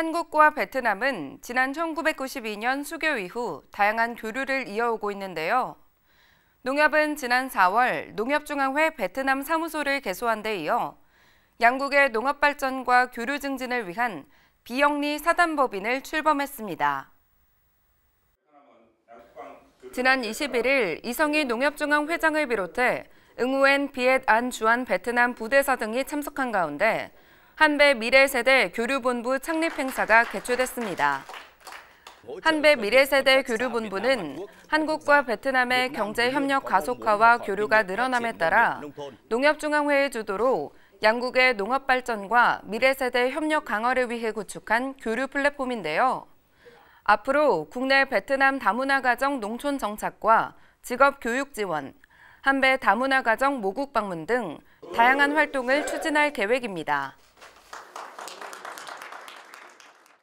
한국과 베트남은 지난 1992년 수교 이후 다양한 교류를 이어오고 있는데요. 농협은 지난 4월 농협중앙회 베트남 사무소를 개소한 데 이어 양국의 농업 발전과 교류 증진을 위한 비영리 사단법인을 출범했습니다. 지난 21일 이성희 농협중앙 회장을 비롯해 응우엔 비엣 안 주한 베트남 부대사 등이 참석한 가운데 한배 미래세대 교류본부 창립 행사가 개최됐습니다. 한배 미래세대 교류본부는 한국과 베트남의 경제협력 가속화와 교류가 늘어남에 따라 농협중앙회의 주도로 양국의 농업 발전과 미래세대 협력 강화를 위해 구축한 교류 플랫폼인데요. 앞으로 국내 베트남 다문화 가정 농촌 정착과 직업 교육 지원, 한배 다문화 가정 모국 방문 등 다양한 활동을 추진할 계획입니다.